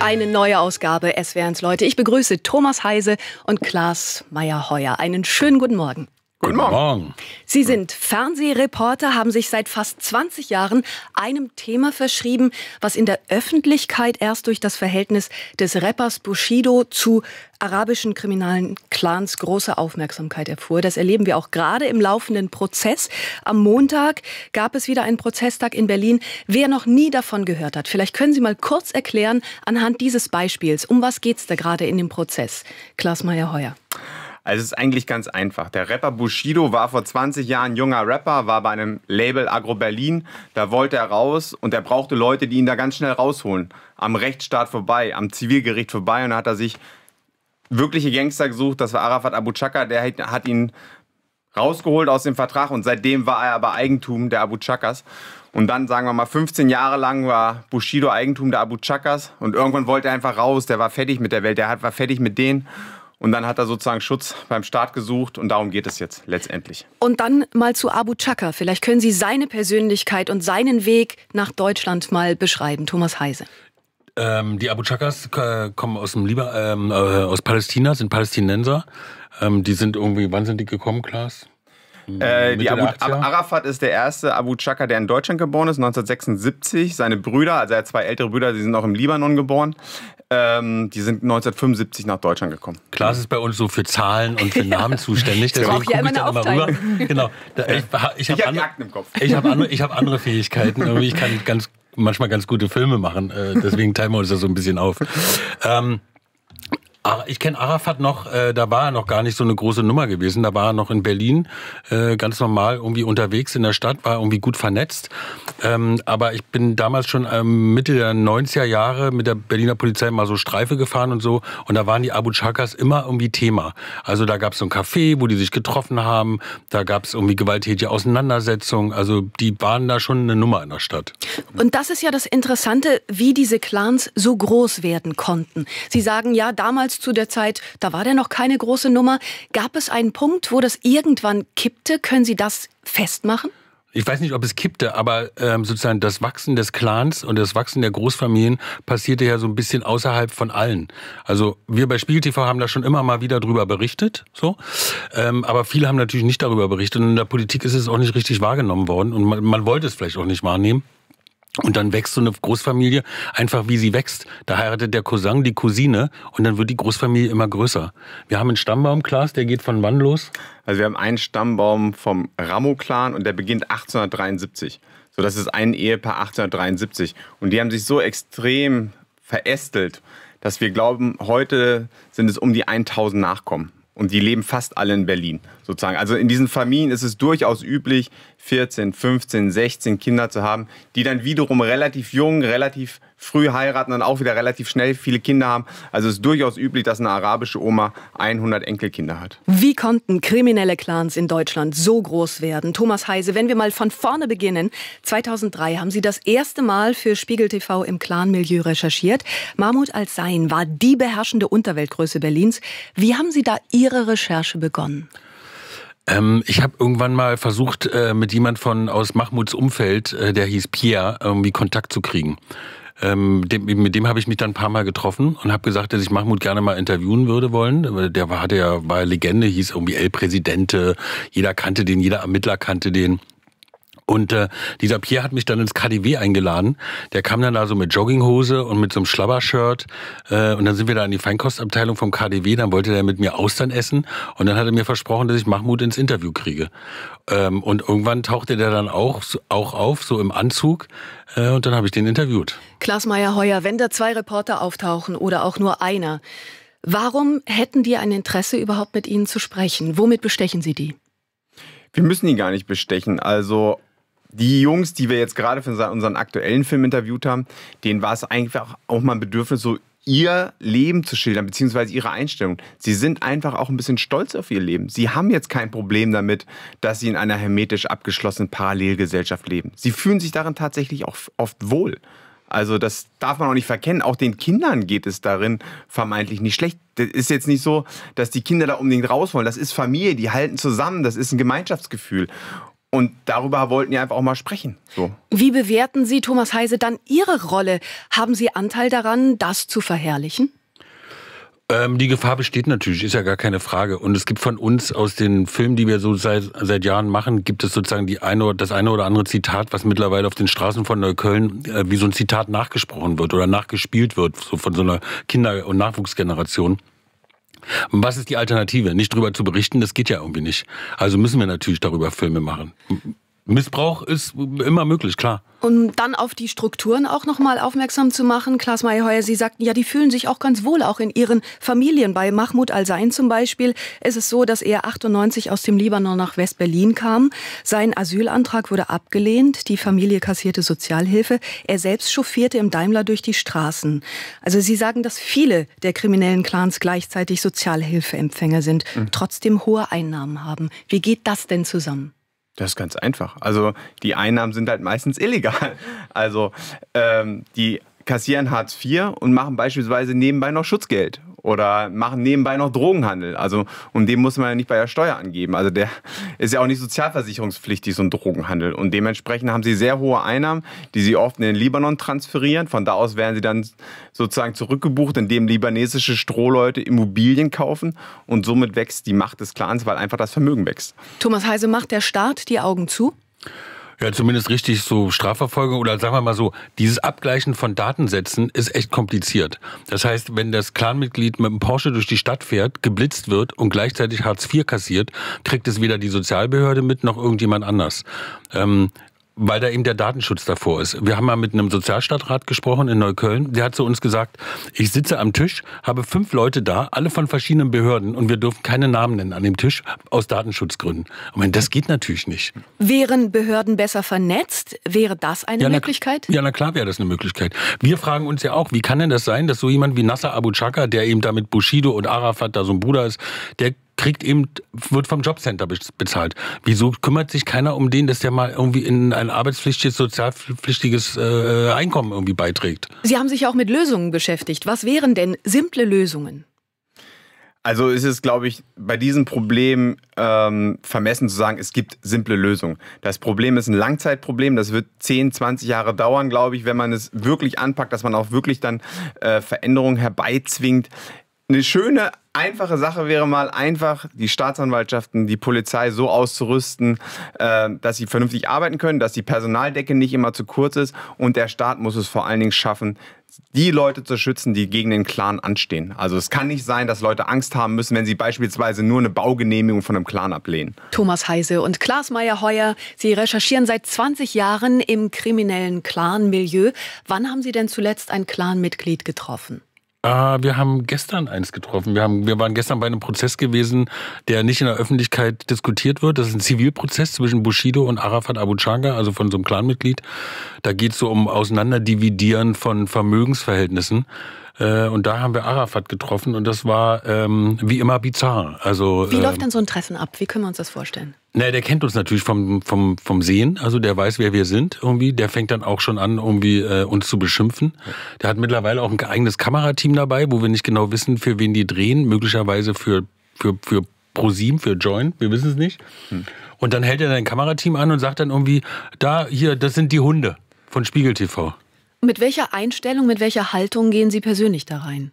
Eine neue Ausgabe SWRs Leute. Ich begrüße Thomas Heise und Klaas Meyer-Heuer. Einen schönen guten Morgen. Guten Morgen. Morgen. Sie sind Fernsehreporter, haben sich seit fast 20 Jahren einem Thema verschrieben, was in der Öffentlichkeit erst durch das Verhältnis des Rappers Bushido zu arabischen kriminalen Clans große Aufmerksamkeit erfuhr. Das erleben wir auch gerade im laufenden Prozess. Am Montag gab es wieder einen Prozesstag in Berlin. Wer noch nie davon gehört hat, vielleicht können Sie mal kurz erklären anhand dieses Beispiels, um was geht es da gerade in dem Prozess? Klaas Meyer-Heuer. Also es ist eigentlich ganz einfach. Der Rapper Bushido war vor 20 Jahren junger Rapper, war bei einem Label Agro Berlin. Da wollte er raus und er brauchte Leute, die ihn da ganz schnell rausholen. Am Rechtsstaat vorbei, am Zivilgericht vorbei. Und da hat er sich wirkliche Gangster gesucht. Das war Arafat Abu Chaka. Der hat ihn rausgeholt aus dem Vertrag und seitdem war er aber Eigentum der Abu Chakas. Und dann, sagen wir mal, 15 Jahre lang war Bushido Eigentum der Abu Chakas und irgendwann wollte er einfach raus. Der war fertig mit der Welt, der war fertig mit denen. Und dann hat er sozusagen Schutz beim Staat gesucht und darum geht es jetzt letztendlich. Und dann mal zu Abu Chaka. Vielleicht können Sie seine Persönlichkeit und seinen Weg nach Deutschland mal beschreiben, Thomas Heise. Ähm, die Abu Chakas äh, kommen aus dem Liber ähm, äh, aus Palästina, sind Palästinenser. Ähm, die sind irgendwie, wann sind die gekommen, Klaas? Äh, die Abu, Arafat ist der erste Abu Chaka, der in Deutschland geboren ist, 1976. Seine Brüder, also er hat zwei ältere Brüder, die sind auch im Libanon geboren. Ähm, die sind 1975 nach Deutschland gekommen. Klaas ist bei uns so für Zahlen und für Namen zuständig. Deswegen gucke ich dann immer rüber. Genau. Da, ich, ich habe hab andere, hab andere, hab andere Fähigkeiten. ich kann ganz, manchmal ganz gute Filme machen. Äh, deswegen teilen wir uns das so ein bisschen auf. Ähm, ich kenne Arafat noch, äh, da war er noch gar nicht so eine große Nummer gewesen. Da war er noch in Berlin, äh, ganz normal irgendwie unterwegs in der Stadt, war irgendwie gut vernetzt. Ähm, aber ich bin damals schon ähm, Mitte der 90er Jahre mit der Berliner Polizei mal so Streife gefahren und so. Und da waren die Abu Chakas immer irgendwie Thema. Also da gab es so ein Café, wo die sich getroffen haben. Da gab es irgendwie gewalttätige Auseinandersetzungen. Also die waren da schon eine Nummer in der Stadt. Und das ist ja das Interessante, wie diese Clans so groß werden konnten. Sie sagen ja, damals zu der Zeit, da war der noch keine große Nummer. Gab es einen Punkt, wo das irgendwann kippte? Können Sie das festmachen? ich weiß nicht, ob es kippte, aber ähm, sozusagen das Wachsen des Clans und das Wachsen der Großfamilien passierte ja so ein bisschen außerhalb von allen. Also wir bei Spiegel TV haben da schon immer mal wieder drüber berichtet, so, ähm, aber viele haben natürlich nicht darüber berichtet und in der Politik ist es auch nicht richtig wahrgenommen worden und man, man wollte es vielleicht auch nicht wahrnehmen. Und dann wächst so eine Großfamilie einfach wie sie wächst. Da heiratet der Cousin die Cousine und dann wird die Großfamilie immer größer. Wir haben einen Stammbaum, Klaas, der geht von wann los? Also wir haben einen Stammbaum vom Ramo-Clan und der beginnt 1873. So, das ist ein Ehepaar 1873. Und die haben sich so extrem verästelt, dass wir glauben, heute sind es um die 1000 Nachkommen. Und die leben fast alle in Berlin, sozusagen. Also in diesen Familien ist es durchaus üblich, 14, 15, 16 Kinder zu haben, die dann wiederum relativ jung, relativ früh heiraten, und auch wieder relativ schnell viele Kinder haben. Also es ist durchaus üblich, dass eine arabische Oma 100 Enkelkinder hat. Wie konnten kriminelle Clans in Deutschland so groß werden? Thomas Heise, wenn wir mal von vorne beginnen. 2003 haben Sie das erste Mal für Spiegel TV im Clan-Milieu recherchiert. Mahmoud Al-Sein war die beherrschende Unterweltgröße Berlins. Wie haben Sie da Ihre Recherche begonnen? Ähm, ich habe irgendwann mal versucht, äh, mit jemand von aus Mahmuds Umfeld, äh, der hieß Pierre, irgendwie Kontakt zu kriegen ähm, dem, mit dem habe ich mich dann ein paar Mal getroffen und habe gesagt, dass ich Mahmoud gerne mal interviewen würde wollen. Der war, der war Legende, hieß irgendwie El Presidente. Jeder kannte den, jeder Ermittler kannte den. Und äh, dieser Pierre hat mich dann ins KDW eingeladen. Der kam dann da so mit Jogginghose und mit so einem Schlabbershirt. Äh, und dann sind wir da in die Feinkostabteilung vom KDW. Dann wollte der mit mir Austern essen. Und dann hat er mir versprochen, dass ich Mahmoud ins Interview kriege. Ähm, und irgendwann tauchte der dann auch, auch auf, so im Anzug. Äh, und dann habe ich den interviewt. Klaas Meyer-Heuer, wenn da zwei Reporter auftauchen oder auch nur einer, warum hätten die ein Interesse, überhaupt mit ihnen zu sprechen? Womit bestechen sie die? Wir müssen ihn gar nicht bestechen. Also die Jungs, die wir jetzt gerade für unseren aktuellen Film interviewt haben, denen war es eigentlich auch mal ein Bedürfnis, so ihr Leben zu schildern, beziehungsweise ihre Einstellung. Sie sind einfach auch ein bisschen stolz auf ihr Leben. Sie haben jetzt kein Problem damit, dass sie in einer hermetisch abgeschlossenen Parallelgesellschaft leben. Sie fühlen sich darin tatsächlich auch oft wohl. Also das darf man auch nicht verkennen. Auch den Kindern geht es darin vermeintlich nicht schlecht. Das ist jetzt nicht so, dass die Kinder da unbedingt raus wollen. Das ist Familie, die halten zusammen, das ist ein Gemeinschaftsgefühl. Und darüber wollten wir einfach auch mal sprechen. So. Wie bewerten Sie, Thomas Heise, dann Ihre Rolle? Haben Sie Anteil daran, das zu verherrlichen? Ähm, die Gefahr besteht natürlich, ist ja gar keine Frage. Und es gibt von uns aus den Filmen, die wir so seit, seit Jahren machen, gibt es sozusagen die eine, das eine oder andere Zitat, was mittlerweile auf den Straßen von Neukölln äh, wie so ein Zitat nachgesprochen wird oder nachgespielt wird, so von so einer Kinder- und Nachwuchsgeneration. Was ist die Alternative? Nicht drüber zu berichten, das geht ja irgendwie nicht. Also müssen wir natürlich darüber Filme machen. Missbrauch ist immer möglich, klar. Um dann auf die Strukturen auch nochmal aufmerksam zu machen, Klaas Mayheuer, Sie sagten ja, die fühlen sich auch ganz wohl, auch in ihren Familien. Bei Mahmoud Al-Sein zum Beispiel ist es so, dass er 98 aus dem Libanon nach West-Berlin kam. Sein Asylantrag wurde abgelehnt, die Familie kassierte Sozialhilfe. Er selbst chauffierte im Daimler durch die Straßen. Also Sie sagen, dass viele der kriminellen Clans gleichzeitig Sozialhilfeempfänger sind, mhm. trotzdem hohe Einnahmen haben. Wie geht das denn zusammen? Das ist ganz einfach. Also die Einnahmen sind halt meistens illegal. Also ähm, die kassieren Hartz IV und machen beispielsweise nebenbei noch Schutzgeld oder machen nebenbei noch Drogenhandel. Also, und dem muss man ja nicht bei der Steuer angeben. Also, der ist ja auch nicht sozialversicherungspflichtig, so ein Drogenhandel. Und dementsprechend haben sie sehr hohe Einnahmen, die sie oft in den Libanon transferieren. Von da aus werden sie dann sozusagen zurückgebucht, indem libanesische Strohleute Immobilien kaufen. Und somit wächst die Macht des Clans, weil einfach das Vermögen wächst. Thomas Heise, macht der Staat die Augen zu? Ja, zumindest richtig so Strafverfolgung oder sagen wir mal so, dieses Abgleichen von Datensätzen ist echt kompliziert. Das heißt, wenn das Clanmitglied mit dem Porsche durch die Stadt fährt, geblitzt wird und gleichzeitig Hartz IV kassiert, kriegt es weder die Sozialbehörde mit noch irgendjemand anders. Ähm, weil da eben der Datenschutz davor ist. Wir haben mal mit einem Sozialstadtrat gesprochen in Neukölln. Der hat zu uns gesagt, ich sitze am Tisch, habe fünf Leute da, alle von verschiedenen Behörden und wir dürfen keine Namen nennen an dem Tisch aus Datenschutzgründen. Ich meine, das geht natürlich nicht. Wären Behörden besser vernetzt? Wäre das eine ja, Möglichkeit? Na, ja, na klar wäre das eine Möglichkeit. Wir fragen uns ja auch, wie kann denn das sein, dass so jemand wie Nasser Abu Chaka, der eben da mit Bushido und Arafat da so ein Bruder ist, der kriegt eben, wird vom Jobcenter bezahlt. Wieso kümmert sich keiner um den, dass der mal irgendwie in ein arbeitspflichtiges, sozialpflichtiges äh, Einkommen irgendwie beiträgt? Sie haben sich auch mit Lösungen beschäftigt. Was wären denn simple Lösungen? Also ist es, glaube ich, bei diesem Problem ähm, vermessen zu sagen, es gibt simple Lösungen. Das Problem ist ein Langzeitproblem. Das wird 10, 20 Jahre dauern, glaube ich, wenn man es wirklich anpackt, dass man auch wirklich dann äh, Veränderungen herbeizwingt eine schöne, einfache Sache wäre mal einfach, die Staatsanwaltschaften, die Polizei so auszurüsten, äh, dass sie vernünftig arbeiten können, dass die Personaldecke nicht immer zu kurz ist und der Staat muss es vor allen Dingen schaffen, die Leute zu schützen, die gegen den Clan anstehen. Also es kann nicht sein, dass Leute Angst haben müssen, wenn sie beispielsweise nur eine Baugenehmigung von einem Clan ablehnen. Thomas Heise und Klaas Meyer-Heuer, Sie recherchieren seit 20 Jahren im kriminellen Clan-Milieu. Wann haben Sie denn zuletzt ein Clan-Mitglied getroffen? Ah, wir haben gestern eins getroffen. Wir, haben, wir waren gestern bei einem Prozess gewesen, der nicht in der Öffentlichkeit diskutiert wird. Das ist ein Zivilprozess zwischen Bushido und Arafat Changa, also von so einem Clanmitglied. Da geht es so um Auseinanderdividieren von Vermögensverhältnissen. Äh, und da haben wir Arafat getroffen und das war ähm, wie immer bizarr. Also, wie ähm, läuft denn so ein Treffen ab? Wie können wir uns das vorstellen? Na, der kennt uns natürlich vom, vom, vom Sehen, also der weiß, wer wir sind irgendwie. Der fängt dann auch schon an, irgendwie äh, uns zu beschimpfen. Der hat mittlerweile auch ein eigenes Kamerateam dabei, wo wir nicht genau wissen, für wen die drehen. Möglicherweise für, für, für ProSieben, für Join, wir wissen es nicht. Hm. Und dann hält er sein Kamerateam an und sagt dann irgendwie, da, hier, das sind die Hunde von Spiegel TV. Mit welcher Einstellung, mit welcher Haltung gehen Sie persönlich da rein?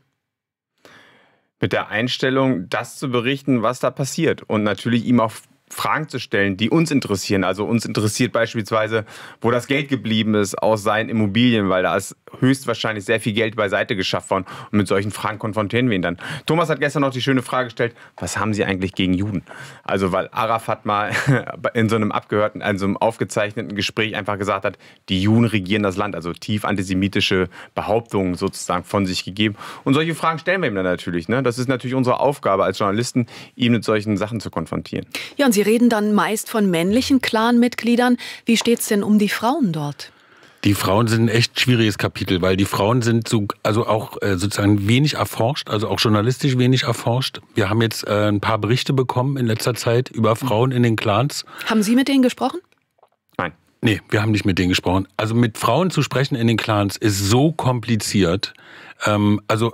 Mit der Einstellung, das zu berichten, was da passiert. Und natürlich ihm auch Fragen zu stellen, die uns interessieren. Also uns interessiert beispielsweise, wo das Geld geblieben ist aus seinen Immobilien, weil da ist höchstwahrscheinlich sehr viel Geld beiseite geschafft worden. Und mit solchen Fragen konfrontieren wir ihn dann. Thomas hat gestern noch die schöne Frage gestellt, was haben sie eigentlich gegen Juden? Also weil Arafat mal in so einem abgehörten, in so einem aufgezeichneten Gespräch einfach gesagt hat, die Juden regieren das Land. Also tief antisemitische Behauptungen sozusagen von sich gegeben. Und solche Fragen stellen wir ihm dann natürlich. Ne? Das ist natürlich unsere Aufgabe als Journalisten, ihn mit solchen Sachen zu konfrontieren. Ja, und Sie reden dann meist von männlichen Clan-Mitgliedern. Wie steht es denn um die Frauen dort? Die Frauen sind ein echt schwieriges Kapitel, weil die Frauen sind so, also auch äh, sozusagen wenig erforscht, also auch journalistisch wenig erforscht. Wir haben jetzt äh, ein paar Berichte bekommen in letzter Zeit über Frauen in den Clans. Haben Sie mit denen gesprochen? Nein. Nee, wir haben nicht mit denen gesprochen. Also mit Frauen zu sprechen in den Clans ist so kompliziert. Ähm, also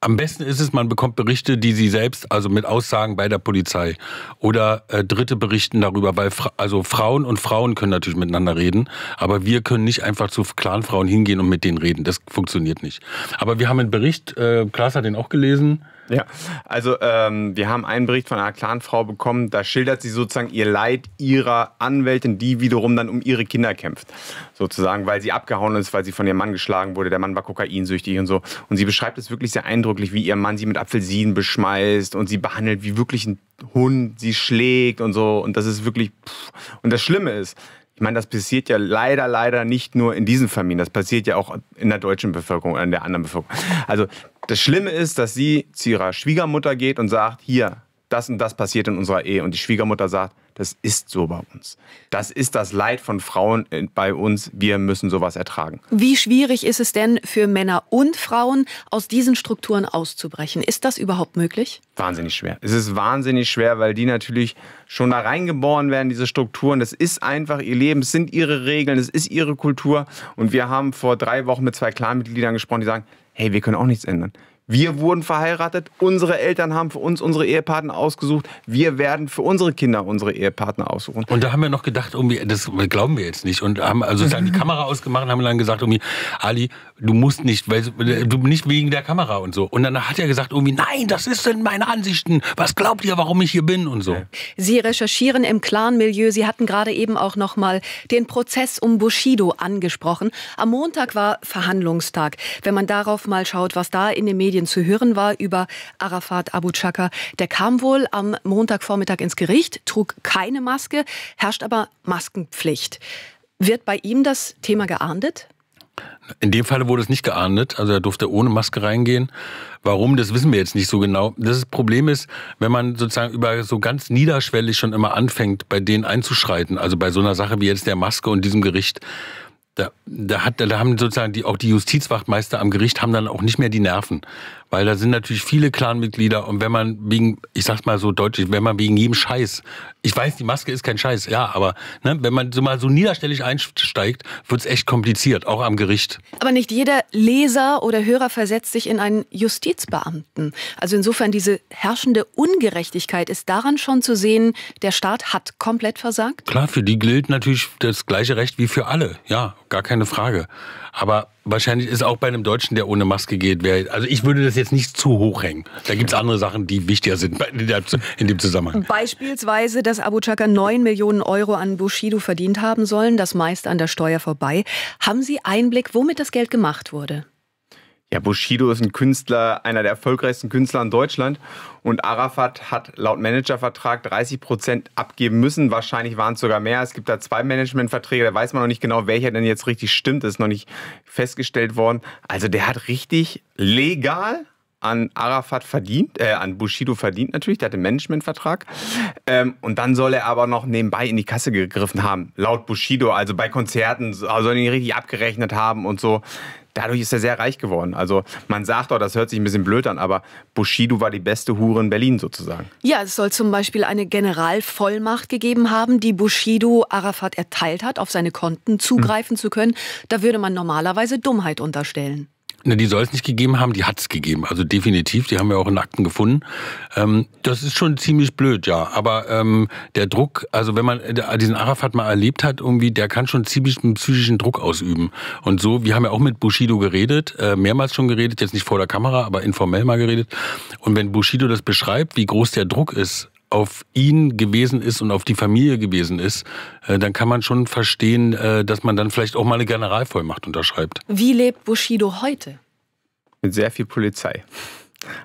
am besten ist es, man bekommt Berichte, die sie selbst, also mit Aussagen bei der Polizei oder äh, Dritte berichten darüber, weil also Frauen und Frauen können natürlich miteinander reden, aber wir können nicht einfach zu Clanfrauen hingehen und mit denen reden. Das funktioniert nicht. Aber wir haben einen Bericht, äh, Klaas hat den auch gelesen, Ja, also ähm, wir haben einen Bericht von einer Clanfrau bekommen, da schildert sie sozusagen ihr Leid ihrer Anwältin, die wiederum dann um ihre Kinder kämpft. Sozusagen, weil sie abgehauen ist, weil sie von ihrem Mann geschlagen wurde. Der Mann war kokainsüchtig und so. Und sie beschreibt es wirklich sehr eindrücklich, wie ihr Mann sie mit Apfelsinen beschmeißt und sie behandelt wie wirklich ein Hund, sie schlägt und so. Und das ist wirklich. Pff. Und das Schlimme ist, ich meine, das passiert ja leider, leider nicht nur in diesen Familien. Das passiert ja auch in der deutschen Bevölkerung, in der anderen Bevölkerung. Also das Schlimme ist, dass sie zu ihrer Schwiegermutter geht und sagt, hier, das und das passiert in unserer Ehe. Und die Schwiegermutter sagt, das ist so bei uns. Das ist das Leid von Frauen bei uns. Wir müssen sowas ertragen. Wie schwierig ist es denn für Männer und Frauen, aus diesen Strukturen auszubrechen? Ist das überhaupt möglich? Wahnsinnig schwer. Es ist wahnsinnig schwer, weil die natürlich schon da reingeboren werden, diese Strukturen. Das ist einfach ihr Leben, es sind ihre Regeln, es ist ihre Kultur. Und wir haben vor drei Wochen mit zwei Clanmitgliedern gesprochen, die sagen, hey, wir können auch nichts ändern. Wir wurden verheiratet, unsere Eltern haben für uns unsere Ehepartner ausgesucht, wir werden für unsere Kinder unsere Ehepartner aussuchen. Und da haben wir noch gedacht, irgendwie, das glauben wir jetzt nicht. Und haben also dann die Kamera ausgemacht und haben dann gesagt, irgendwie, Ali, du musst nicht, weil du nicht wegen der Kamera und so. Und dann hat er gesagt, irgendwie, nein, das sind meine Ansichten. Was glaubt ihr, warum ich hier bin und so? Sie recherchieren im Clan-Milieu. Sie hatten gerade eben auch noch mal den Prozess um Bushido angesprochen. Am Montag war Verhandlungstag. Wenn man darauf mal schaut, was da in den Medien Medien zu hören war über Arafat Abu Chaka. Der kam wohl am Montagvormittag ins Gericht, trug keine Maske, herrscht aber Maskenpflicht. Wird bei ihm das Thema geahndet? In dem Fall wurde es nicht geahndet, also er durfte ohne Maske reingehen. Warum, das wissen wir jetzt nicht so genau. Das Problem ist, wenn man sozusagen über so ganz niederschwellig schon immer anfängt, bei denen einzuschreiten, also bei so einer Sache wie jetzt der Maske und diesem Gericht, da, da, hat, da haben sozusagen die, auch die Justizwachtmeister am Gericht haben dann auch nicht mehr die Nerven. Weil da sind natürlich viele Clanmitglieder und wenn man wegen, ich sag's mal so deutlich, wenn man wegen jedem Scheiß, ich weiß, die Maske ist kein Scheiß, ja, aber ne, wenn man so mal so niederstellig einsteigt, wird's echt kompliziert, auch am Gericht. Aber nicht jeder Leser oder Hörer versetzt sich in einen Justizbeamten. Also insofern diese herrschende Ungerechtigkeit ist daran schon zu sehen, der Staat hat komplett versagt? Klar, für die gilt natürlich das gleiche Recht wie für alle, ja, gar keine Frage. Aber wahrscheinlich ist auch bei einem Deutschen, der ohne Maske geht, wär, also ich würde das jetzt nicht zu hoch hängen. Da gibt es andere Sachen, die wichtiger sind in dem Zusammenhang. Beispielsweise, dass Abu Chaka 9 Millionen Euro an Bushido verdient haben sollen, das meist an der Steuer vorbei. Haben Sie Einblick, womit das Geld gemacht wurde? Ja, Bushido ist ein Künstler, einer der erfolgreichsten Künstler in Deutschland. Und Arafat hat laut Managervertrag 30 Prozent abgeben müssen. Wahrscheinlich waren es sogar mehr. Es gibt da zwei Managementverträge, da weiß man noch nicht genau, welcher denn jetzt richtig stimmt. Das ist noch nicht festgestellt worden. Also der hat richtig legal an Arafat verdient, äh, an Bushido verdient natürlich, der hatte einen Managementvertrag. Ähm, und dann soll er aber noch nebenbei in die Kasse gegriffen haben, laut Bushido, also bei Konzerten, soll er ihn richtig abgerechnet haben und so. Dadurch ist er sehr reich geworden. Also man sagt doch, das hört sich ein bisschen blöd an, aber Bushido war die beste Hure in Berlin sozusagen. Ja, es soll zum Beispiel eine Generalvollmacht gegeben haben, die Bushido Arafat erteilt hat, auf seine Konten zugreifen hm. zu können. Da würde man normalerweise Dummheit unterstellen. Ne, die soll es nicht gegeben haben, die hat es gegeben. Also definitiv, die haben wir auch in Akten gefunden. Ähm, das ist schon ziemlich blöd, ja. Aber ähm, der Druck, also wenn man äh, diesen Arafat mal erlebt hat, irgendwie, der kann schon ziemlich einen psychischen Druck ausüben. Und so, wir haben ja auch mit Bushido geredet, äh, mehrmals schon geredet, jetzt nicht vor der Kamera, aber informell mal geredet. Und wenn Bushido das beschreibt, wie groß der Druck ist, auf ihn gewesen ist und auf die Familie gewesen ist, äh, dann kann man schon verstehen, äh, dass man dann vielleicht auch mal eine Generalvollmacht unterschreibt. Wie lebt Bushido heute? Mit sehr viel Polizei.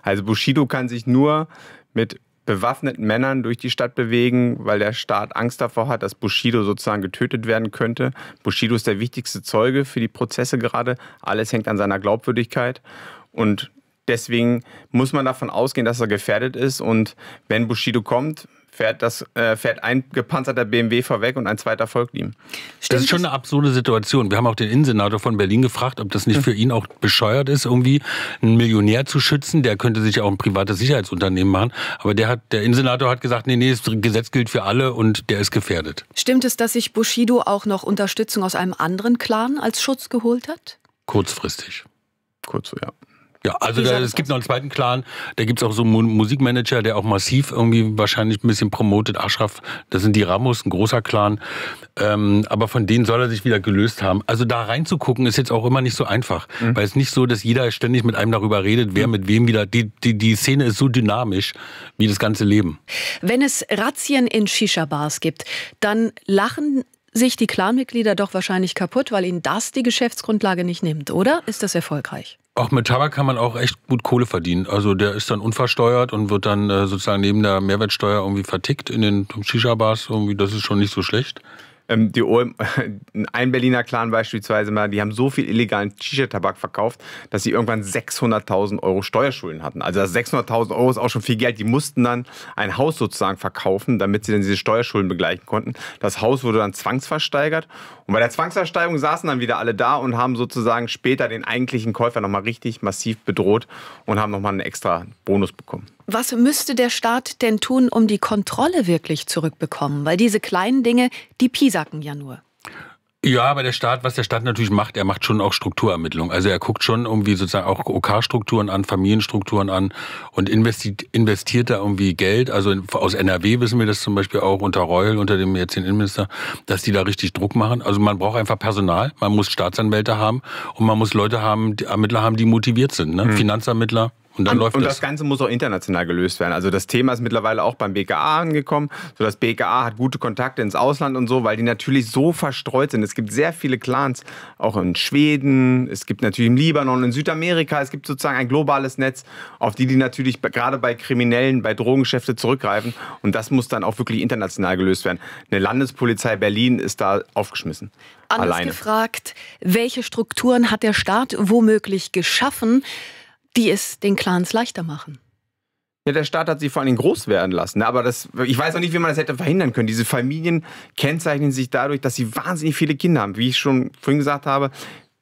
Also Bushido kann sich nur mit bewaffneten Männern durch die Stadt bewegen, weil der Staat Angst davor hat, dass Bushido sozusagen getötet werden könnte. Bushido ist der wichtigste Zeuge für die Prozesse gerade. Alles hängt an seiner Glaubwürdigkeit. Und Deswegen muss man davon ausgehen, dass er gefährdet ist. Und wenn Bushido kommt, fährt, das, äh, fährt ein gepanzerter BMW vorweg und ein zweiter folgt ihm. das ist schon eine absurde Situation. Wir haben auch den Innensenator von Berlin gefragt, ob das nicht hm. für ihn auch bescheuert ist, irgendwie einen Millionär zu schützen. Der könnte sich ja auch ein privates Sicherheitsunternehmen machen. Aber der, hat, der Innensenator hat gesagt, nee, nee, das Gesetz gilt für alle und der ist gefährdet. Stimmt es, dass sich Bushido auch noch Unterstützung aus einem anderen Clan als Schutz geholt hat? Kurzfristig. Kurz, ja. Ja, also da, es gibt noch einen zweiten Clan, da gibt es auch so einen Musikmanager, der auch massiv irgendwie wahrscheinlich ein bisschen promotet, Aschraf, das sind die Ramos, ein großer Clan, ähm, aber von denen soll er sich wieder gelöst haben. Also da reinzugucken ist jetzt auch immer nicht so einfach, mhm. weil es nicht so, dass jeder ständig mit einem darüber redet, wer mhm. mit wem wieder, die, die, die Szene ist so dynamisch wie das ganze Leben. Wenn es Razzien in Shisha-Bars gibt, dann lachen sich die Clanmitglieder doch wahrscheinlich kaputt, weil ihnen das die Geschäftsgrundlage nicht nimmt, oder? Ist das erfolgreich? Auch mit Tabak kann man auch echt gut Kohle verdienen. Also der ist dann unversteuert und wird dann äh, sozusagen neben der Mehrwertsteuer irgendwie vertickt in den Shisha-Bars. das ist schon nicht so schlecht. Ähm, die OM, ein Berliner Clan beispielsweise mal, die haben so viel illegalen t shirt tabak verkauft, dass sie irgendwann 600.000 Euro Steuerschulden hatten. Also 600.000 Euro ist auch schon viel Geld. Die mussten dann ein Haus sozusagen verkaufen, damit sie dann diese Steuerschulden begleichen konnten. Das Haus wurde dann zwangsversteigert. Und bei der Zwangsversteigerung saßen dann wieder alle da und haben sozusagen später den eigentlichen Käufer nochmal richtig massiv bedroht und haben nochmal einen extra Bonus bekommen was müsste der Staat denn tun, um die Kontrolle wirklich zurückbekommen? Weil diese kleinen Dinge, die piesacken ja nur. Ja, aber der Staat, was der Staat natürlich macht, er macht schon auch Strukturermittlungen. Also er guckt schon irgendwie sozusagen auch OK-Strukturen an, Familienstrukturen an und investiert, investiert da irgendwie Geld. Also aus NRW wissen wir das zum Beispiel auch unter Reul, unter dem jetzigen Innenminister, dass die da richtig Druck machen. Also man braucht einfach Personal, man muss Staatsanwälte haben und man muss Leute haben, Ermittler haben, die motiviert sind. Ne? Mhm. Finanzermittler, und, dann und, läuft und das. das Ganze muss auch international gelöst werden. Also das Thema ist mittlerweile auch beim BKA angekommen. So das BKA hat gute Kontakte ins Ausland und so, weil die natürlich so verstreut sind. Es gibt sehr viele Clans, auch in Schweden, es gibt natürlich im Libanon, in Südamerika. Es gibt sozusagen ein globales Netz, auf die die natürlich gerade bei Kriminellen, bei Drogengeschäfte zurückgreifen. Und das muss dann auch wirklich international gelöst werden. Eine Landespolizei Berlin ist da aufgeschmissen. Anders Alleine. gefragt, welche Strukturen hat der Staat womöglich geschaffen? die es den Clans leichter machen. Ja, der Staat hat sie vor allem groß werden lassen. Aber das, ich weiß auch nicht, wie man das hätte verhindern können. Diese Familien kennzeichnen sich dadurch, dass sie wahnsinnig viele Kinder haben. Wie ich schon vorhin gesagt habe,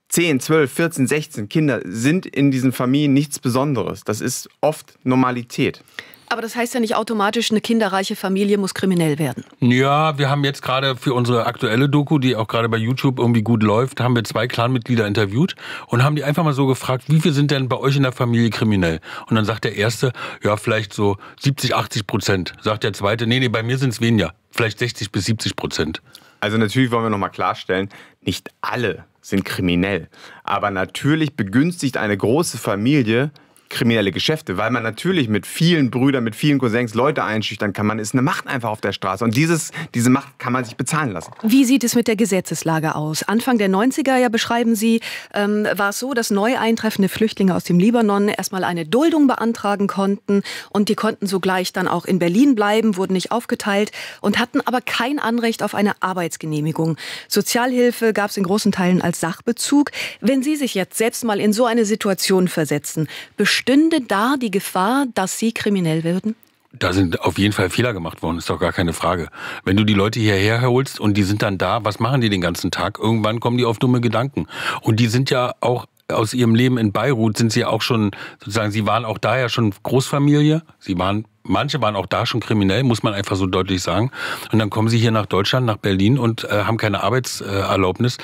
10, 12, 14, 16 Kinder sind in diesen Familien nichts Besonderes. Das ist oft Normalität. Aber das heißt ja nicht automatisch, eine kinderreiche Familie muss kriminell werden. Ja, wir haben jetzt gerade für unsere aktuelle Doku, die auch gerade bei YouTube irgendwie gut läuft, haben wir zwei Clanmitglieder interviewt und haben die einfach mal so gefragt, wie viel sind denn bei euch in der Familie kriminell? Und dann sagt der erste, ja, vielleicht so 70, 80 Prozent. Sagt der zweite, nee, nee, bei mir sind es weniger. Vielleicht 60 bis 70 Prozent. Also natürlich wollen wir nochmal klarstellen, nicht alle sind kriminell. Aber natürlich begünstigt eine große Familie kriminelle Geschäfte, weil man natürlich mit vielen Brüdern, mit vielen Cousins Leute einschüchtern kann. Man ist eine Macht einfach auf der Straße und dieses, diese Macht kann man sich bezahlen lassen. Wie sieht es mit der Gesetzeslage aus? Anfang der 90er, ja beschreiben Sie, ähm, war es so, dass neu eintreffende Flüchtlinge aus dem Libanon erstmal eine Duldung beantragen konnten und die konnten sogleich dann auch in Berlin bleiben, wurden nicht aufgeteilt und hatten aber kein Anrecht auf eine Arbeitsgenehmigung. Sozialhilfe gab es in großen Teilen als Sachbezug. Wenn Sie sich jetzt selbst mal in so eine Situation versetzen, Bestünde da die Gefahr, dass Sie kriminell würden? Da sind auf jeden Fall Fehler gemacht worden, ist doch gar keine Frage. Wenn du die Leute hierher holst und die sind dann da, was machen die den ganzen Tag? Irgendwann kommen die auf dumme Gedanken. Und die sind ja auch aus ihrem Leben in Beirut, sind sie auch schon, sozusagen, sie waren auch daher schon Großfamilie. Sie waren manche waren auch da schon kriminell, muss man einfach so deutlich sagen. Und dann kommen sie hier nach Deutschland, nach Berlin und äh, haben keine Arbeitserlaubnis.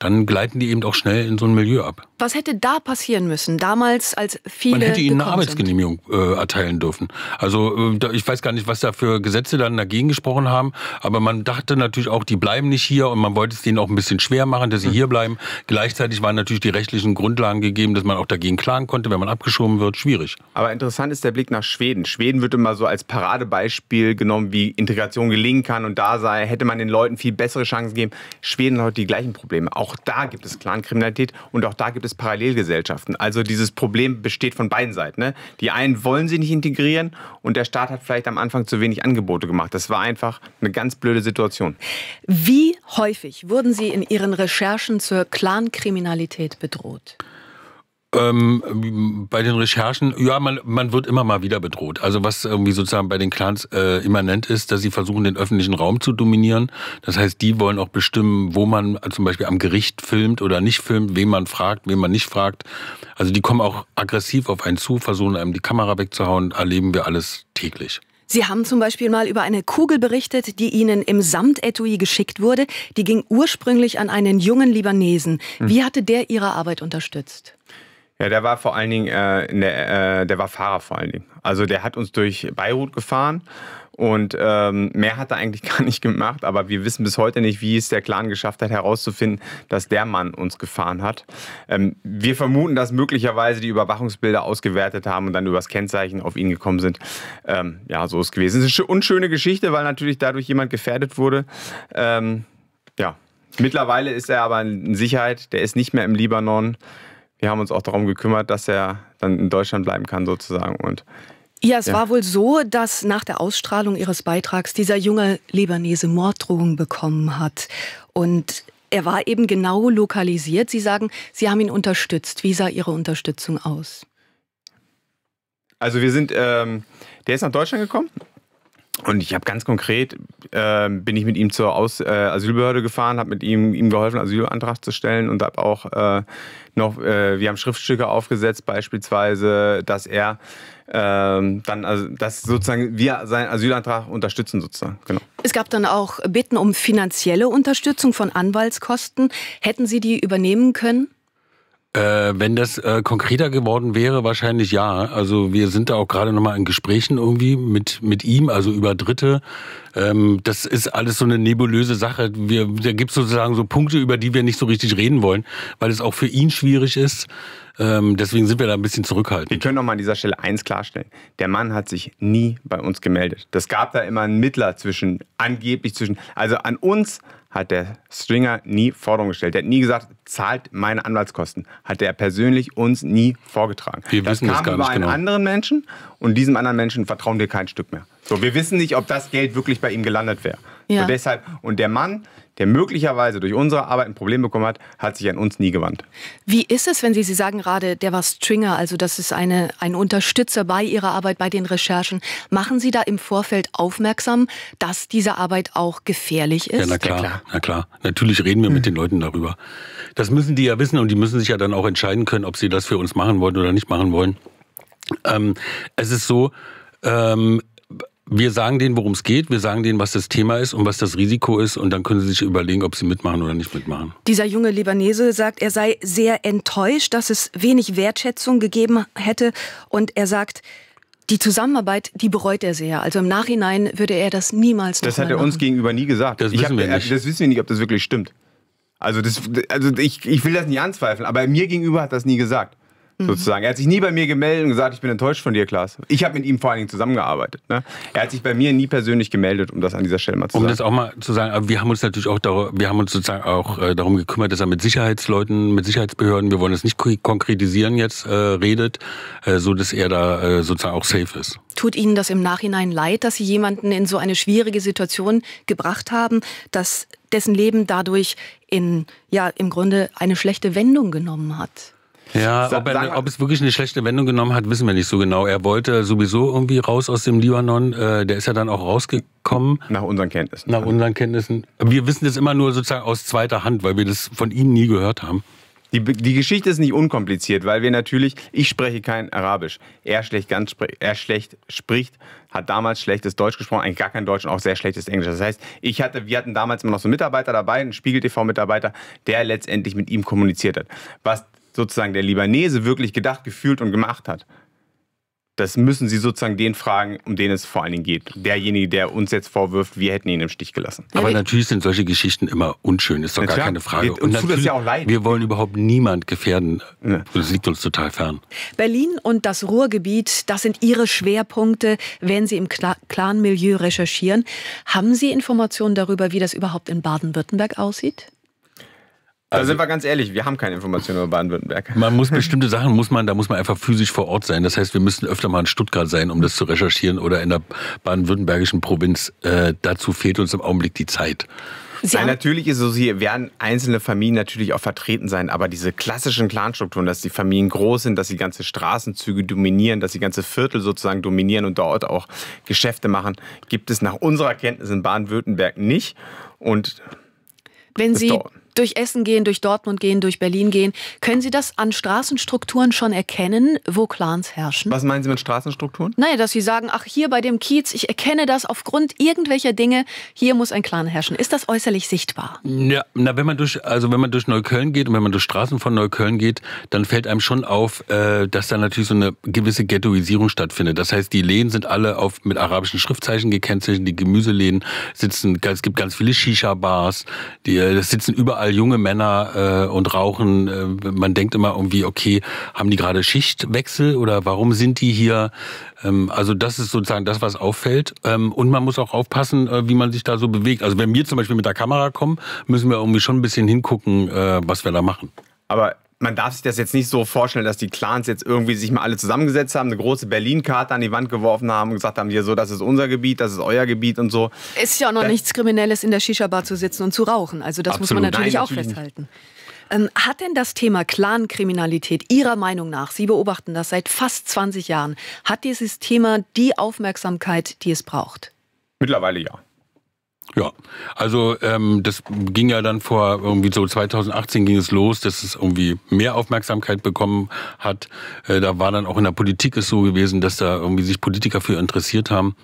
Dann gleiten die eben auch schnell in so ein Milieu ab. Was hätte da passieren müssen, damals als viele. Man hätte ihnen eine Arbeitsgenehmigung äh, erteilen dürfen. Also äh, ich weiß gar nicht, was da für Gesetze dann dagegen gesprochen haben, aber man dachte natürlich auch, die bleiben nicht hier und man wollte es denen auch ein bisschen schwer machen, dass sie mhm. hier bleiben. Gleichzeitig waren natürlich die rechtlichen Grundlagen gegeben, dass man auch dagegen klagen konnte, wenn man abgeschoben wird. Schwierig. Aber interessant ist der Blick nach Schweden. Schweden wird immer so als Paradebeispiel genommen, wie Integration gelingen kann und da sei, hätte man den Leuten viel bessere Chancen gegeben. Schweden hat heute die gleichen Probleme. Auch da gibt es Clankriminalität und auch da gibt es Parallelgesellschaften. Also dieses Problem besteht von beiden Seiten. Ne? Die einen wollen sie nicht integrieren und der Staat hat vielleicht am Anfang zu wenig Angebote gemacht. Das war einfach eine ganz blöde Situation. Wie häufig wurden Sie in Ihren Recherchen zur Clankriminalität bedroht? Ähm, bei den Recherchen, ja, man, man wird immer mal wieder bedroht. Also was irgendwie sozusagen bei den Clans äh, immanent ist, dass sie versuchen, den öffentlichen Raum zu dominieren. Das heißt, die wollen auch bestimmen, wo man zum Beispiel am Gericht filmt oder nicht filmt, wen man fragt, wen man nicht fragt. Also die kommen auch aggressiv auf einen zu, versuchen einem die Kamera wegzuhauen, erleben wir alles täglich. Sie haben zum Beispiel mal über eine Kugel berichtet, die Ihnen im Samtetui geschickt wurde. Die ging ursprünglich an einen jungen Libanesen. Hm. Wie hatte der Ihre Arbeit unterstützt? Ja, der war vor allen Dingen, äh, der, äh, der war Fahrer vor allen Dingen. Also der hat uns durch Beirut gefahren und ähm, mehr hat er eigentlich gar nicht gemacht, aber wir wissen bis heute nicht, wie es der Clan geschafft hat, herauszufinden, dass der Mann uns gefahren hat. Ähm, wir vermuten, dass möglicherweise die Überwachungsbilder ausgewertet haben und dann übers Kennzeichen auf ihn gekommen sind. Ähm, ja, so ist es gewesen. Es ist eine unschöne Geschichte, weil natürlich dadurch jemand gefährdet wurde. Ähm, ja, mittlerweile ist er aber in Sicherheit. Der ist nicht mehr im Libanon wir haben uns auch darum gekümmert, dass er dann in Deutschland bleiben kann sozusagen. Und ja, es ja. war wohl so, dass nach der Ausstrahlung ihres Beitrags dieser junge Libanese Morddrohungen bekommen hat. Und er war eben genau lokalisiert. Sie sagen, Sie haben ihn unterstützt. Wie sah Ihre Unterstützung aus? Also wir sind, ähm, der ist nach Deutschland gekommen und ich habe ganz konkret, äh, bin ich mit ihm zur Aus äh, Asylbehörde gefahren, habe mit ihm, ihm geholfen, Asylantrag zu stellen und habe auch äh, noch, äh, wir haben Schriftstücke aufgesetzt, beispielsweise, dass er ähm, dann, also, dass sozusagen wir seinen Asylantrag unterstützen sozusagen. Genau. Es gab dann auch Bitten um finanzielle Unterstützung von Anwaltskosten. Hätten Sie die übernehmen können? Äh, wenn das äh, konkreter geworden wäre, wahrscheinlich ja. Also wir sind da auch gerade nochmal in Gesprächen irgendwie mit, mit ihm, also über Dritte. Ähm, das ist alles so eine nebulöse Sache. Wir, da gibt es sozusagen so Punkte, über die wir nicht so richtig reden wollen, weil es auch für ihn schwierig ist. Ähm, deswegen sind wir da ein bisschen zurückhaltend. Wir können nochmal an dieser Stelle eins klarstellen. Der Mann hat sich nie bei uns gemeldet. Das gab da immer einen Mittler zwischen, angeblich zwischen, also an uns hat der Stringer nie Forderungen gestellt. Der hat nie gesagt, zahlt meine Anwaltskosten. Hat er persönlich uns nie vorgetragen. Wir das wissen kam das gar über einen genau. anderen Menschen und diesem anderen Menschen vertrauen wir kein Stück mehr. So, wir wissen nicht, ob das Geld wirklich bei ihm gelandet wäre. Ja. So deshalb, und der Mann, der möglicherweise durch unsere Arbeit ein Problem bekommen hat, hat sich an uns nie gewandt. Wie ist es, wenn Sie, Sie sagen gerade, der war Stringer, also das ist eine, ein Unterstützer bei Ihrer Arbeit, bei den Recherchen. Machen Sie da im Vorfeld aufmerksam, dass diese Arbeit auch gefährlich ist? Ja, na klar, ja, klar. na klar. Natürlich reden wir mhm. mit den Leuten darüber. Das müssen die ja wissen und die müssen sich ja dann auch entscheiden können, ob sie das für uns machen wollen oder nicht machen wollen. Ähm, es ist so, ähm, wir sagen denen, worum es geht, wir sagen denen, was das Thema ist und was das Risiko ist und dann können sie sich überlegen, ob sie mitmachen oder nicht mitmachen. Dieser junge Libanese sagt, er sei sehr enttäuscht, dass es wenig Wertschätzung gegeben hätte und er sagt, die Zusammenarbeit, die bereut er sehr. Also im Nachhinein würde er das niemals Das hat er machen. uns gegenüber nie gesagt. Das wissen, hab, wir nicht. das wissen wir nicht, ob das wirklich stimmt. Also, das, also ich, ich will das nicht anzweifeln, aber mir gegenüber hat das nie gesagt. Mhm. Sozusagen. Er hat sich nie bei mir gemeldet und gesagt, ich bin enttäuscht von dir, Klaas. Ich habe mit ihm vor allen Dingen zusammengearbeitet. Ne? Er hat sich bei mir nie persönlich gemeldet, um das an dieser Stelle mal zu um sagen. Um das auch mal zu sagen, wir haben uns natürlich auch, darum, wir haben uns sozusagen auch äh, darum gekümmert, dass er mit Sicherheitsleuten, mit Sicherheitsbehörden, wir wollen das nicht konkretisieren jetzt, äh, redet, äh, so dass er da äh, sozusagen auch safe ist. Tut Ihnen das im Nachhinein leid, dass Sie jemanden in so eine schwierige Situation gebracht haben, dass dessen Leben dadurch in, ja, im Grunde eine schlechte Wendung genommen hat? Ja, ob, er, ob, es wirklich eine schlechte Wendung genommen hat, wissen wir nicht so genau. Er wollte sowieso irgendwie raus aus dem Libanon. Äh, der ist ja dann auch rausgekommen. Nach unseren Kenntnissen. Nach unseren Kenntnissen. Wir wissen das immer nur sozusagen aus zweiter Hand, weil wir das von ihm nie gehört haben. Die, die Geschichte ist nicht unkompliziert, weil wir natürlich, ich spreche kein Arabisch. Er schlecht, ganz, er schlecht spricht, hat damals schlechtes Deutsch gesprochen, eigentlich gar kein Deutsch und auch sehr schlechtes Englisch. Das heißt, ich hatte, wir hatten damals immer noch so einen Mitarbeiter dabei, einen Spiegel TV-Mitarbeiter, der letztendlich mit ihm kommuniziert hat. Was sozusagen der Libanese wirklich gedacht, gefühlt und gemacht hat. Das müssen Sie sozusagen den fragen, um den es vor allen Dingen geht. Derjenige, der uns jetzt vorwirft, wir hätten ihn im Stich gelassen. Aber natürlich sind solche Geschichten immer unschön, ist doch ja, gar keine Frage. Und und tut das ja auch leid. Wir wollen überhaupt niemand gefährden. Ja. Das liegt uns total fern. Berlin und das Ruhrgebiet, das sind Ihre Schwerpunkte, wenn Sie im Clan-Milieu recherchieren. Haben Sie Informationen darüber, wie das überhaupt in Baden-Württemberg aussieht? Also sind wir ganz ehrlich, wir haben keine Informationen über Baden-Württemberg. Man muss bestimmte Sachen, muss man, da muss man einfach physisch vor Ort sein. Das heißt, wir müssen öfter mal in Stuttgart sein, um das zu recherchieren oder in der baden-württembergischen Provinz. Äh, dazu fehlt uns im Augenblick die Zeit. Nein, natürlich ist es so, hier werden einzelne Familien natürlich auch vertreten sein, aber diese klassischen Clanstrukturen, dass die Familien groß sind, dass sie ganze Straßenzüge dominieren, dass sie ganze Viertel sozusagen dominieren und dort auch Geschäfte machen, gibt es nach unserer Kenntnis in Baden-Württemberg nicht. Und wenn Sie durch Essen gehen, durch Dortmund gehen, durch Berlin gehen. Können Sie das an Straßenstrukturen schon erkennen, wo Clans herrschen? Was meinen Sie mit Straßenstrukturen? Naja, dass Sie sagen, ach, hier bei dem Kiez, ich erkenne das aufgrund irgendwelcher Dinge, hier muss ein Clan herrschen. Ist das äußerlich sichtbar? Ja, na, wenn man durch, also wenn man durch Neukölln geht und wenn man durch Straßen von Neukölln geht, dann fällt einem schon auf, äh, dass da natürlich so eine gewisse Ghettoisierung stattfindet. Das heißt, die Läden sind alle auf, mit arabischen Schriftzeichen gekennzeichnet, die Gemüseläden sitzen, es gibt ganz viele Shisha-Bars, die äh, sitzen überall überall junge Männer äh, und rauchen. Äh, man denkt immer irgendwie, okay, haben die gerade Schichtwechsel oder warum sind die hier? Ähm, also das ist sozusagen das, was auffällt. Ähm, und man muss auch aufpassen, äh, wie man sich da so bewegt. Also wenn wir zum Beispiel mit der Kamera kommen, müssen wir irgendwie schon ein bisschen hingucken, äh, was wir da machen. Aber man darf sich das jetzt nicht so vorstellen, dass die Clans jetzt irgendwie sich mal alle zusammengesetzt haben, eine große Berlin-Karte an die Wand geworfen haben und gesagt haben, hier so, das ist unser Gebiet, das ist euer Gebiet und so. Es ist ja auch noch das äh, nichts Kriminelles, in der Shisha-Bar zu sitzen und zu rauchen. Also das Absolut. muss man natürlich Nein, auch festhalten. Ähm, hat denn das Thema Clankriminalität Ihrer Meinung nach, Sie beobachten das seit fast 20 Jahren, hat dieses Thema die Aufmerksamkeit, die es braucht? Mittlerweile ja. Ja, also ähm, das ging ja dann vor irgendwie so 2018 ging es los, dass es irgendwie mehr Aufmerksamkeit bekommen hat. Äh, da war dann auch in der Politik es so gewesen, dass da irgendwie sich Politiker für interessiert haben.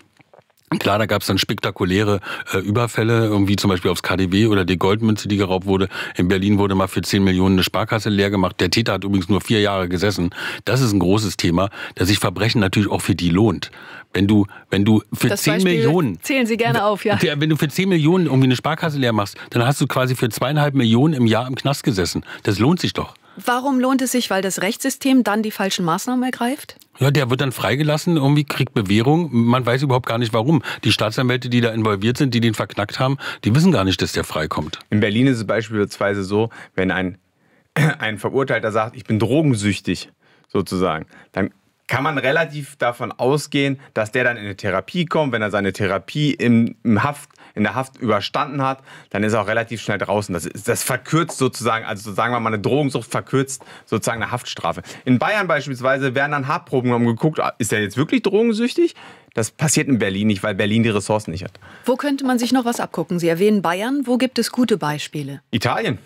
Klar, da gab es dann spektakuläre äh, Überfälle, irgendwie zum Beispiel aufs KDW oder die Goldmünze, die geraubt wurde. In Berlin wurde mal für 10 Millionen eine Sparkasse leer gemacht. Der Täter hat übrigens nur vier Jahre gesessen. Das ist ein großes Thema, dass sich Verbrechen natürlich auch für die lohnt. Wenn du, wenn du für das 10 Beispiel Millionen. Zählen Sie gerne auf, ja. Wenn du für 10 Millionen irgendwie eine Sparkasse leer machst, dann hast du quasi für zweieinhalb Millionen im Jahr im Knast gesessen. Das lohnt sich doch. Warum lohnt es sich? Weil das Rechtssystem dann die falschen Maßnahmen ergreift? Ja, der wird dann freigelassen, irgendwie kriegt Bewährung. Man weiß überhaupt gar nicht warum. Die Staatsanwälte, die da involviert sind, die den verknackt haben, die wissen gar nicht, dass der freikommt. In Berlin ist es beispielsweise so, wenn ein, ein Verurteilter sagt, ich bin drogensüchtig, sozusagen, dann kann man relativ davon ausgehen, dass der dann in eine Therapie kommt, wenn er seine Therapie im, im Haft in der Haft überstanden hat, dann ist er auch relativ schnell draußen. Das, das verkürzt sozusagen, also sagen wir mal eine Drogensucht verkürzt sozusagen eine Haftstrafe. In Bayern beispielsweise werden dann Haarproben genommen, geguckt, ah, ist er jetzt wirklich drogensüchtig? Das passiert in Berlin nicht, weil Berlin die Ressourcen nicht hat. Wo könnte man sich noch was abgucken? Sie erwähnen Bayern. Wo gibt es gute Beispiele? Italien.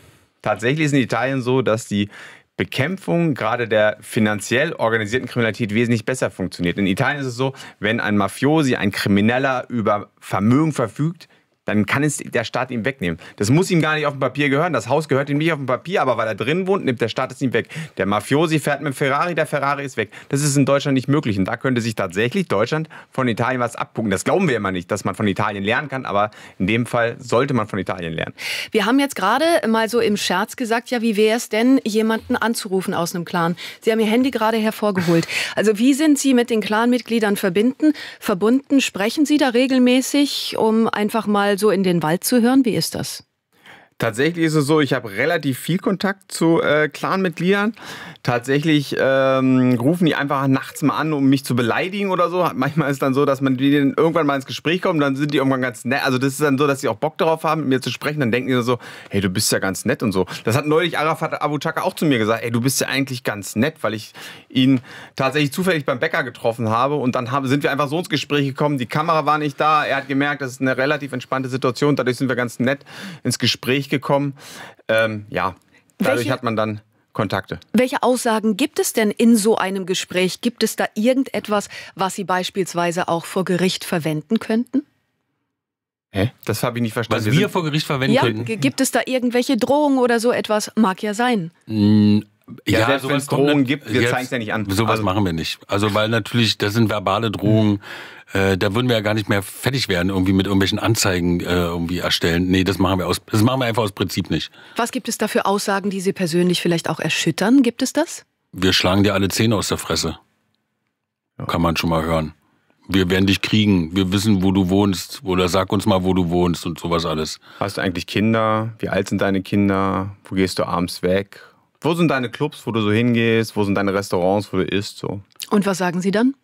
Tatsächlich ist in Italien so, dass die Bekämpfung gerade der finanziell organisierten Kriminalität wesentlich besser funktioniert. In Italien ist es so, wenn ein Mafiosi, ein Krimineller über Vermögen verfügt, dann kann es der Staat ihm wegnehmen. Das muss ihm gar nicht auf dem Papier gehören. Das Haus gehört ihm nicht auf dem Papier, aber weil er drin wohnt, nimmt der Staat es ihm weg. Der Mafiosi fährt mit dem Ferrari, der Ferrari ist weg. Das ist in Deutschland nicht möglich. Und da könnte sich tatsächlich Deutschland von Italien was abgucken. Das glauben wir immer nicht, dass man von Italien lernen kann, aber in dem Fall sollte man von Italien lernen. Wir haben jetzt gerade mal so im Scherz gesagt, ja, wie wäre es denn, jemanden anzurufen aus einem Clan? Sie haben Ihr Handy gerade hervorgeholt. Also wie sind Sie mit den Clanmitgliedern verbinden, verbunden? Sprechen Sie da regelmäßig, um einfach mal mal so in den Wald zu hören? Wie ist das? Tatsächlich ist es so, ich habe relativ viel Kontakt zu äh, Clan-Mitgliedern. Tatsächlich ähm, rufen die einfach nachts mal an, um mich zu beleidigen oder so. Manchmal ist es dann so, dass man denen irgendwann mal ins Gespräch kommt dann sind die irgendwann ganz nett. Also das ist dann so, dass sie auch Bock darauf haben, mit mir zu sprechen. Dann denken die so, hey, du bist ja ganz nett und so. Das hat neulich Arafat Abu Chaka auch zu mir gesagt, ey, du bist ja eigentlich ganz nett, weil ich ihn tatsächlich zufällig beim Bäcker getroffen habe und dann haben, sind wir einfach so ins Gespräch gekommen. Die Kamera war nicht da. Er hat gemerkt, das ist eine relativ entspannte Situation. Dadurch sind wir ganz nett ins Gespräch gekommen durchgekommen. Ähm, ja, dadurch Welche? hat man dann Kontakte. Welche Aussagen gibt es denn in so einem Gespräch? Gibt es da irgendetwas, was Sie beispielsweise auch vor Gericht verwenden könnten? Hä? Das habe ich nicht verstanden. Was wir, wir vor Gericht verwenden ja, könnten. Gibt es da irgendwelche Drohungen oder so etwas? Mag ja sein. Ja, ja selbst wenn es Drohungen ne? gibt, wir zeigen es ja nicht an. Sowas also, machen wir nicht. Also weil natürlich, das sind verbale Drohungen, mhm. äh, da würden wir ja gar nicht mehr fertig werden, irgendwie mit irgendwelchen Anzeigen äh, irgendwie erstellen. Nee, das machen wir aus, das machen wir einfach aus Prinzip nicht. Was gibt es da für Aussagen, die Sie persönlich vielleicht auch erschüttern? Gibt es das? Wir schlagen dir alle Zähne aus der Fresse. Ja. Kann man schon mal hören. Wir werden dich kriegen. Wir wissen, wo du wohnst. Oder sag uns mal, wo du wohnst und sowas alles. Hast du eigentlich Kinder? Wie alt sind deine Kinder? Wo gehst du abends weg? Wo sind deine Clubs, wo du so hingehst? Wo sind deine Restaurants, wo du isst? So? Und was sagen sie dann?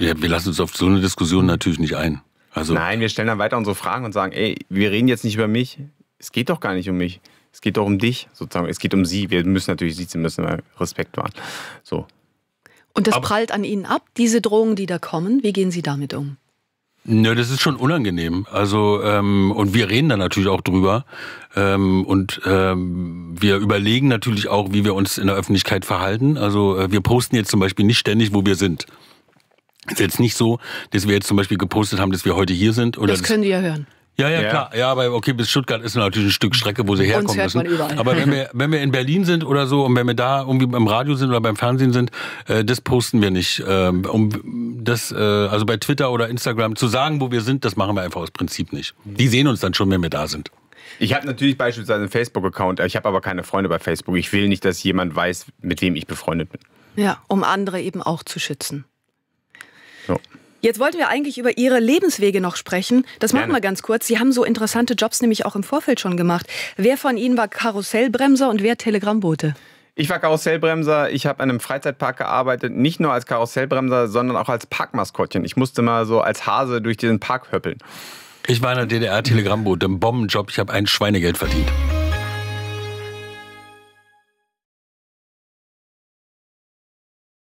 Ja, wir lassen uns auf so eine Diskussion natürlich nicht ein. Also Nein, wir stellen dann weiter unsere Fragen und sagen, ey, wir reden jetzt nicht über mich. Es geht doch gar nicht um mich. Es geht doch um dich, sozusagen. Es geht um sie. Wir müssen natürlich sie müssen Respekt wahren. So. Und das Aber prallt an ihnen ab, diese Drohungen, die da kommen. Wie gehen sie damit um? Nö, ne, das ist schon unangenehm. Also, ähm, und wir reden da natürlich auch drüber. Ähm, und ähm, wir überlegen natürlich auch, wie wir uns in der Öffentlichkeit verhalten. Also, äh, wir posten jetzt zum Beispiel nicht ständig, wo wir sind. Ist jetzt nicht so, dass wir jetzt zum Beispiel gepostet haben, dass wir heute hier sind. Oder das können die ja hören. Ja, ja, ja, klar. Ja, aber okay, bis Stuttgart ist natürlich ein Stück Strecke, wo sie herkommen müssen. Aber wenn wir, wenn wir in Berlin sind oder so und wenn wir da irgendwie beim Radio sind oder beim Fernsehen sind, äh, das posten wir nicht. Ähm, um das, äh, also bei Twitter oder Instagram zu sagen, wo wir sind, das machen wir einfach aus Prinzip nicht. Die sehen uns dann schon, wenn wir da sind. Ich habe natürlich beispielsweise einen Facebook-Account, ich habe aber keine Freunde bei Facebook. Ich will nicht, dass jemand weiß, mit wem ich befreundet bin. Ja, um andere eben auch zu schützen. Jetzt wollten wir eigentlich über Ihre Lebenswege noch sprechen. Das machen Gerne. wir ganz kurz. Sie haben so interessante Jobs nämlich auch im Vorfeld schon gemacht. Wer von Ihnen war Karussellbremser und wer Telegrammbote? Ich war Karussellbremser, ich habe in einem Freizeitpark gearbeitet, nicht nur als Karussellbremser, sondern auch als Parkmaskottchen. Ich musste mal so als Hase durch diesen Park höppeln. Ich war in der DDR-Telegrammbote, Ein Bombenjob, ich habe ein Schweinegeld verdient.